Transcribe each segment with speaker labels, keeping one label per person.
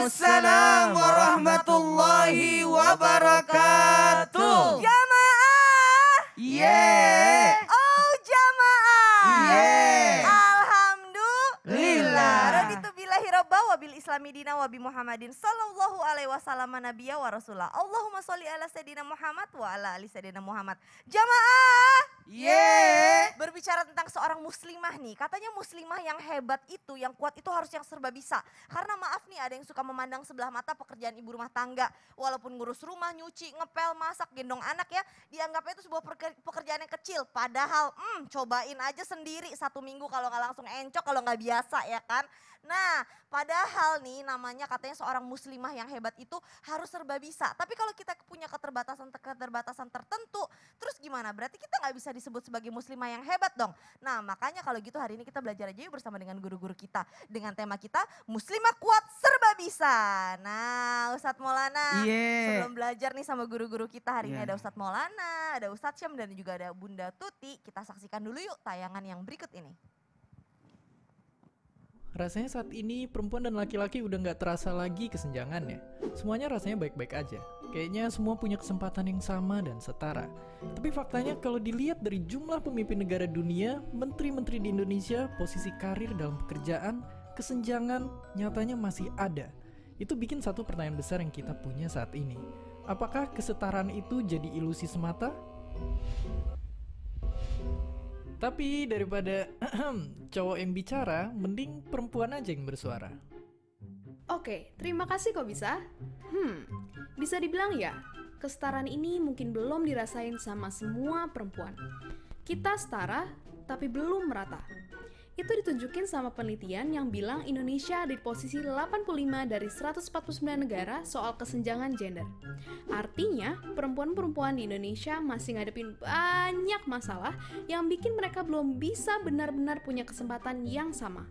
Speaker 1: Waalaikumsalam warahmatullahi wabarakatuh. Jamaah. Yeah. Oh jamaah.
Speaker 2: Yeah. Alhamdulillah. bilahi robba bil islami dina bi muhammadin sallallahu alaihi wasallam nabiya wa rasulah. Allahumma sholli ala sayyidina Muhammad wa ala ali sayyidina Muhammad. Jamaah. Ye. Yeah. Berbicara tentang seorang muslimah nih, katanya muslimah yang hebat itu, yang kuat itu harus yang serba bisa. Karena maaf nih ada yang suka memandang sebelah mata pekerjaan ibu rumah tangga. Walaupun ngurus rumah, nyuci, ngepel, masak, gendong anak ya, dianggapnya itu sebuah pekerjaan yang kecil. Padahal, hmm, cobain aja sendiri satu minggu kalau nggak langsung encok, kalau nggak biasa ya kan. Nah, padahal nih namanya katanya seorang muslimah yang hebat itu harus serba bisa. Tapi kalau kita punya keterbatasan-keterbatasan tertentu, terus gimana? Berarti kita nggak bisa bisa disebut sebagai muslimah yang hebat dong. Nah makanya kalau gitu hari ini kita belajar aja yuk bersama dengan guru-guru kita. Dengan tema kita muslimah kuat serba bisa. Nah Ustadz Maulana yeah. sebelum belajar nih sama guru-guru kita hari yeah. ini iya. ada Ustadz Maulana, ada Ustadz Syam dan juga ada Bunda Tuti. Kita saksikan dulu yuk tayangan yang berikut ini.
Speaker 1: Rasanya saat ini perempuan dan laki-laki udah nggak terasa lagi kesenjangannya. Semuanya rasanya baik-baik aja. Kayaknya semua punya kesempatan yang sama dan setara. Tapi faktanya kalau dilihat dari jumlah pemimpin negara dunia, menteri-menteri di Indonesia, posisi karir dalam pekerjaan, kesenjangan nyatanya masih ada. Itu bikin satu pertanyaan besar yang kita punya saat ini. Apakah kesetaraan itu jadi ilusi semata? Tapi daripada cowok yang bicara, mending perempuan aja yang bersuara.
Speaker 2: Oke, terima kasih kok bisa. Hmm, bisa dibilang ya, kesetaraan ini mungkin belum dirasain sama semua perempuan. Kita setara, tapi belum merata. Itu ditunjukin sama penelitian yang bilang Indonesia ada di posisi 85 dari 149 negara soal kesenjangan gender. Artinya, perempuan-perempuan di Indonesia masih ngadepin banyak masalah yang bikin mereka belum bisa benar-benar punya kesempatan yang sama.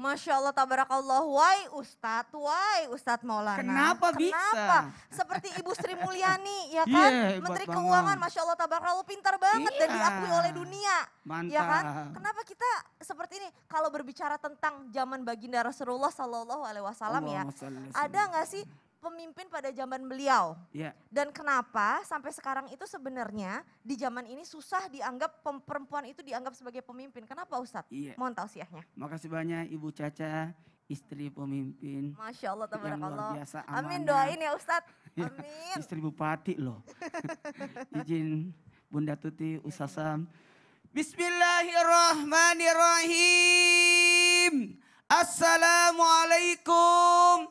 Speaker 2: Masya Allah tabarakallah. Why Ustadz? Why Ustadz Maulana? Kenapa, Kenapa? bisa? Kenapa? Seperti Ibu Sri Mulyani ya iya, kan? Yeah, Menteri banget. Keuangan Masya Allah tabarakallah pintar banget yeah. dan iya. diakui oleh dunia. Ya Mantap. Ya kan? Kenapa kita seperti ini? Kalau berbicara tentang zaman baginda Rasulullah Sallallahu Alaihi Wasallam ya. Ada nggak sih pemimpin pada zaman beliau. Yeah. Dan kenapa sampai sekarang itu sebenarnya di zaman ini susah dianggap perempuan itu dianggap sebagai pemimpin. Kenapa Ustadz? Yeah. Mohon tausiahnya.
Speaker 1: Makasih banyak Ibu Caca, istri pemimpin.
Speaker 2: Masya Allah, luar biasa amanah. Amin doain ya Ustadz.
Speaker 1: Iya. Amin. istri bupati loh. Izin Bunda Tuti, Usasam. Bismillahirrahmanirrahim. Assalamualaikum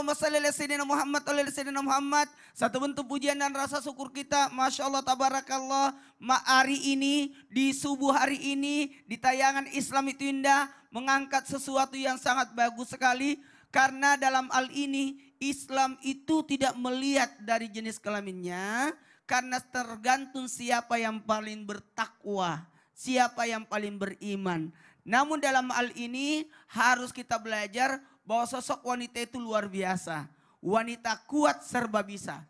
Speaker 1: Allahumma salli ala sayyidina Muhammad ala sayyidina Muhammad. Satu bentuk pujian dan rasa syukur kita. Masya Allah tabarakallah. Ma'ari ini, di subuh hari ini, di tayangan Islam itu indah. Mengangkat sesuatu yang sangat bagus sekali. Karena dalam hal ini, Islam itu tidak melihat dari jenis kelaminnya. Karena tergantung siapa yang paling bertakwa. Siapa yang paling beriman. Namun dalam hal ini harus kita belajar bahwa sosok wanita itu luar biasa. Wanita kuat serba bisa.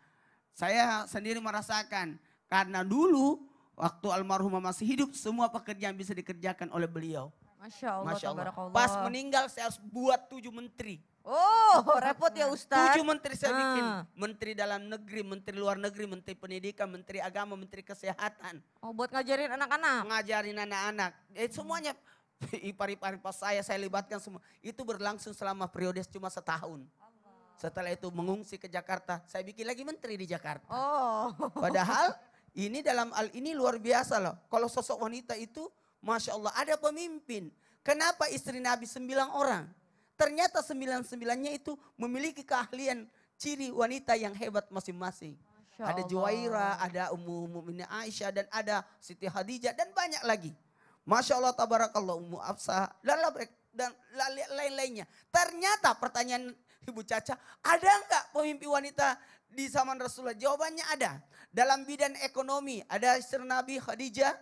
Speaker 1: Saya sendiri merasakan karena dulu waktu almarhumah masih hidup semua pekerjaan bisa dikerjakan oleh beliau. Masya Allah, Masya Allah. Pas meninggal saya harus buat tujuh menteri. Oh repot ya Ustaz. Tujuh menteri saya hmm. bikin. Menteri dalam negeri, menteri luar negeri, menteri pendidikan, menteri agama, menteri kesehatan. Oh buat ngajarin anak-anak? Ngajarin anak-anak. Eh, semuanya. ipar-ipar saya, saya libatkan semua. Itu berlangsung selama periode cuma setahun. Setelah itu mengungsi ke Jakarta, saya bikin lagi menteri di Jakarta. Oh. Padahal ini dalam al ini luar biasa loh. Kalau sosok wanita itu, masya Allah ada pemimpin. Kenapa istri Nabi sembilan orang? Ternyata sembilan-sembilannya itu memiliki keahlian ciri wanita yang hebat masing-masing. Ada Juwaira, ada Ummu Mukminin Aisyah dan ada Siti Khadijah dan banyak lagi. Masya Allah tabarakallah Ummu Afsa dan lain-lainnya. Ternyata pertanyaan Ibu Caca, ada enggak pemimpin wanita di zaman Rasulullah? Jawabannya ada. Dalam bidang ekonomi ada istri Nabi Khadijah,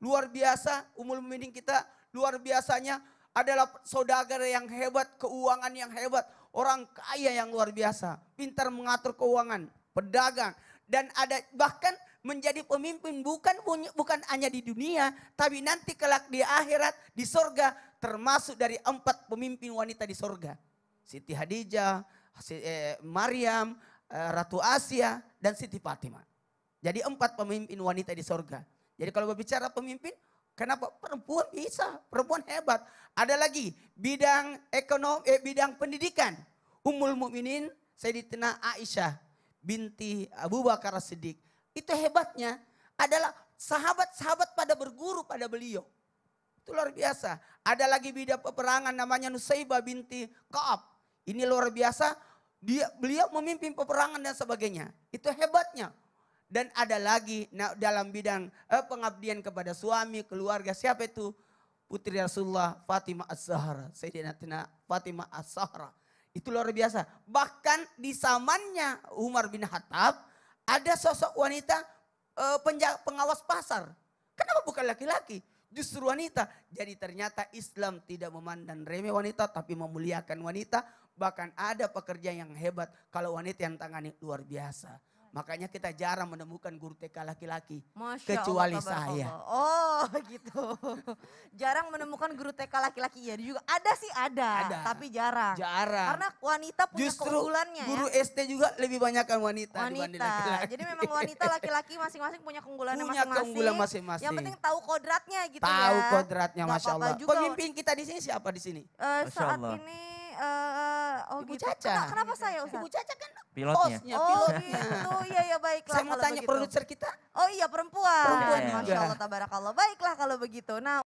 Speaker 1: luar biasa, umul mukminin kita luar biasanya adalah saudagar yang hebat, keuangan yang hebat, orang kaya yang luar biasa, pintar mengatur keuangan, pedagang dan ada bahkan menjadi pemimpin bukan bukan hanya di dunia, tapi nanti kelak di akhirat, di sorga, termasuk dari empat pemimpin wanita di sorga. Siti Hadijah, eh, Maryam, eh, Ratu Asia, dan Siti Fatimah. Jadi empat pemimpin wanita di sorga. Jadi kalau berbicara pemimpin, kenapa perempuan bisa, perempuan hebat. Ada lagi bidang ekonomi, eh, bidang pendidikan. Umul Mukminin Sayyidina Aisyah binti Abu Bakar Siddiq itu hebatnya adalah sahabat-sahabat pada berguru pada beliau. Itu luar biasa. Ada lagi bidang peperangan namanya Nusaiba binti Kaab. Ini luar biasa. Dia, beliau memimpin peperangan dan sebagainya. Itu hebatnya. Dan ada lagi dalam bidang eh, pengabdian kepada suami, keluarga. Siapa itu? Putri Rasulullah Fatimah Az-Zahra. Sayyidina Fatimah Az-Zahra. Itu luar biasa. Bahkan di zamannya Umar bin Khattab ada sosok wanita eh, pengawas pasar. Kenapa bukan laki-laki? Justru wanita. Jadi ternyata Islam tidak memandang remeh wanita tapi memuliakan wanita. Bahkan ada pekerja yang hebat kalau wanita yang tangani luar biasa. Makanya kita jarang menemukan guru TK laki-laki. Kecuali Allah, saya. Allah.
Speaker 2: Oh gitu. jarang menemukan guru TK laki-laki. Ya juga ada sih ada, ada. Tapi
Speaker 1: jarang. Jarang. Karena wanita punya Justru keunggulannya guru ya. ST juga lebih banyak kan wanita, wanita. laki-laki. Jadi memang wanita laki-laki
Speaker 2: masing-masing punya keunggulannya punya masing-masing. keunggulan masing-masing. Yang penting tahu kodratnya
Speaker 1: gitu tahu ya. Tahu kodratnya Masya Allah. Juga. Pemimpin kita di sini siapa di sini? Uh, saat Allah. ini uh, Oh Ibu gitu. Caca. Kenapa, kenapa saya Ustaz? Ibu Caca kan pilotnya. oh pilotnya. gitu, iya iya baiklah. Saya mau tanya produser
Speaker 2: kita. Oh iya perempuan. Perempuan ya, ya. Masya Allah tabarakallah. Baiklah kalau begitu. Nah